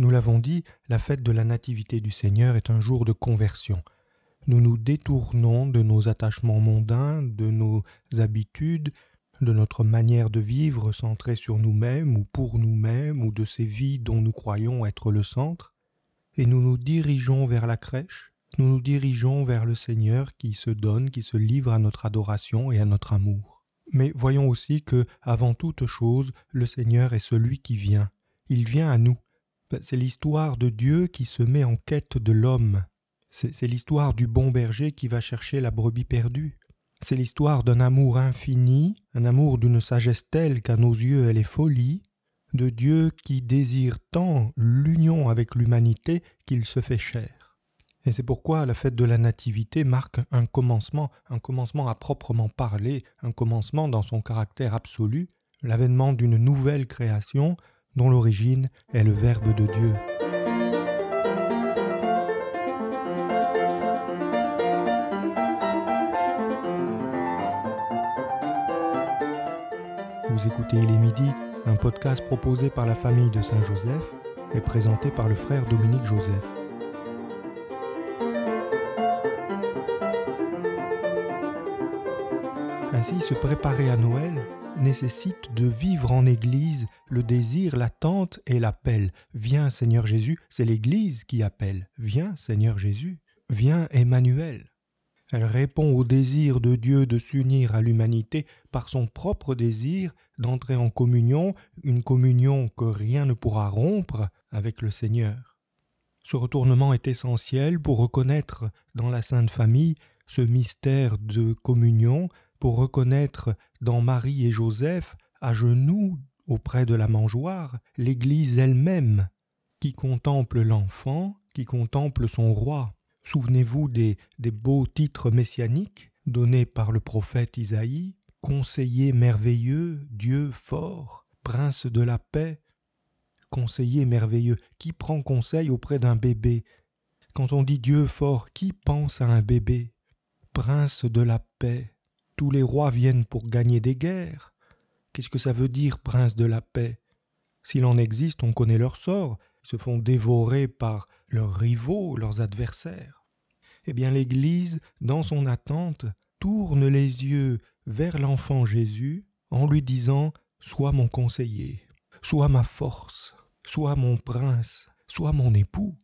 Nous l'avons dit, la fête de la Nativité du Seigneur est un jour de conversion. Nous nous détournons de nos attachements mondains, de nos habitudes, de notre manière de vivre centrée sur nous-mêmes ou pour nous-mêmes ou de ces vies dont nous croyons être le centre, et nous nous dirigeons vers la crèche, nous nous dirigeons vers le Seigneur qui se donne, qui se livre à notre adoration et à notre amour. Mais voyons aussi que, avant toute chose, le Seigneur est celui qui vient. Il vient à nous, ben, c'est l'histoire de Dieu qui se met en quête de l'homme. C'est l'histoire du bon berger qui va chercher la brebis perdue. C'est l'histoire d'un amour infini, un amour d'une sagesse telle qu'à nos yeux elle est folie, de Dieu qui désire tant l'union avec l'humanité qu'il se fait cher. Et c'est pourquoi la fête de la Nativité marque un commencement, un commencement à proprement parler, un commencement dans son caractère absolu, l'avènement d'une nouvelle création, dont l'origine est le Verbe de Dieu. Vous écoutez Il est midi, un podcast proposé par la famille de Saint-Joseph et présenté par le frère Dominique Joseph. Ainsi, se préparer à Noël nécessite de vivre en Église le désir, l'attente et l'appel. Viens Seigneur Jésus, c'est l'Église qui appelle. Viens Seigneur Jésus, viens Emmanuel. Elle répond au désir de Dieu de s'unir à l'humanité par son propre désir d'entrer en communion, une communion que rien ne pourra rompre avec le Seigneur. Ce retournement est essentiel pour reconnaître dans la Sainte Famille ce mystère de communion pour reconnaître dans Marie et Joseph, à genoux auprès de la mangeoire, l'Église elle-même, qui contemple l'enfant, qui contemple son roi. Souvenez-vous des, des beaux titres messianiques donnés par le prophète Isaïe, Conseiller merveilleux, Dieu fort, Prince de la paix, Conseiller merveilleux, qui prend conseil auprès d'un bébé Quand on dit Dieu fort, qui pense à un bébé Prince de la paix, tous les rois viennent pour gagner des guerres. Qu'est-ce que ça veut dire, prince de la paix S'il en existe, on connaît leur sort. Ils se font dévorer par leurs rivaux, leurs adversaires. Eh bien, l'Église, dans son attente, tourne les yeux vers l'enfant Jésus en lui disant Sois mon conseiller, sois ma force, sois mon prince, sois mon époux.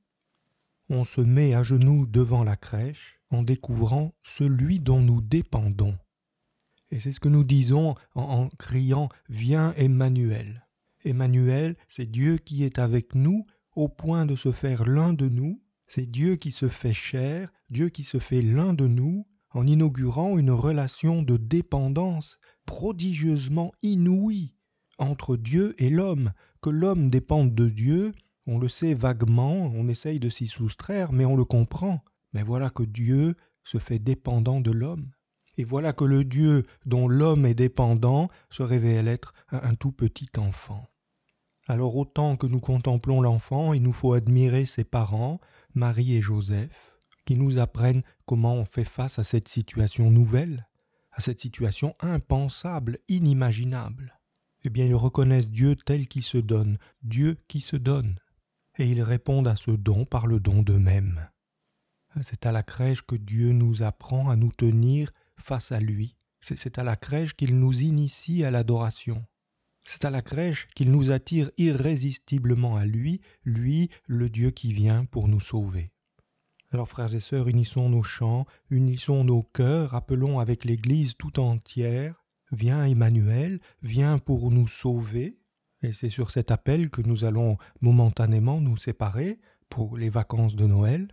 On se met à genoux devant la crèche en découvrant celui dont nous dépendons. Et c'est ce que nous disons en, criant Viens Emmanuel. Emmanuel, c'est Dieu qui est avec nous au point de se faire l'un de nous. C'est Dieu qui se fait chair, Dieu qui se fait l'un de nous en inaugurant une relation de dépendance prodigieusement inouïe entre Dieu et l'homme, que l'homme dépende de Dieu, on le sait vaguement, on essaye de s'y soustraire, mais on le comprend. Mais voilà que Dieu se fait dépendant de l'homme et voilà que le Dieu dont l'homme est dépendant se révèle être un tout petit enfant. Alors autant que nous contemplons l'enfant, il nous faut admirer ses parents, Marie et Joseph, qui nous apprennent comment on fait face à cette situation nouvelle, à cette situation impensable, inimaginable. Eh bien, ils reconnaissent Dieu tel qu'il se donne, Dieu qui se donne, et ils répondent à ce don par le don d'eux-mêmes. C'est à la crèche que Dieu nous apprend à nous tenir face à lui. C'est à la crèche qu'il nous initie à l'adoration. C'est à la crèche qu'il nous attire irrésistiblement à lui, lui, le Dieu qui vient pour nous sauver. Alors frères et sœurs, unissons nos chants, unissons nos cœurs, appelons avec l'Église tout entière, viens Emmanuel, viens pour nous sauver. Et c'est sur cet appel que nous allons momentanément nous séparer pour les vacances de Noël.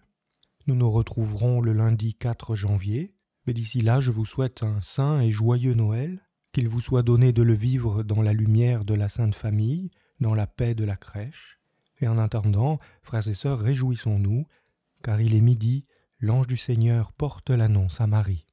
Nous nous retrouverons le lundi 4 janvier mais d'ici là, je vous souhaite un saint et joyeux Noël, qu'il vous soit donné de le vivre dans la lumière de la Sainte Famille, dans la paix de la crèche. Et en attendant, frères et sœurs, réjouissons-nous, car il est midi, l'ange du Seigneur porte l'annonce à Marie.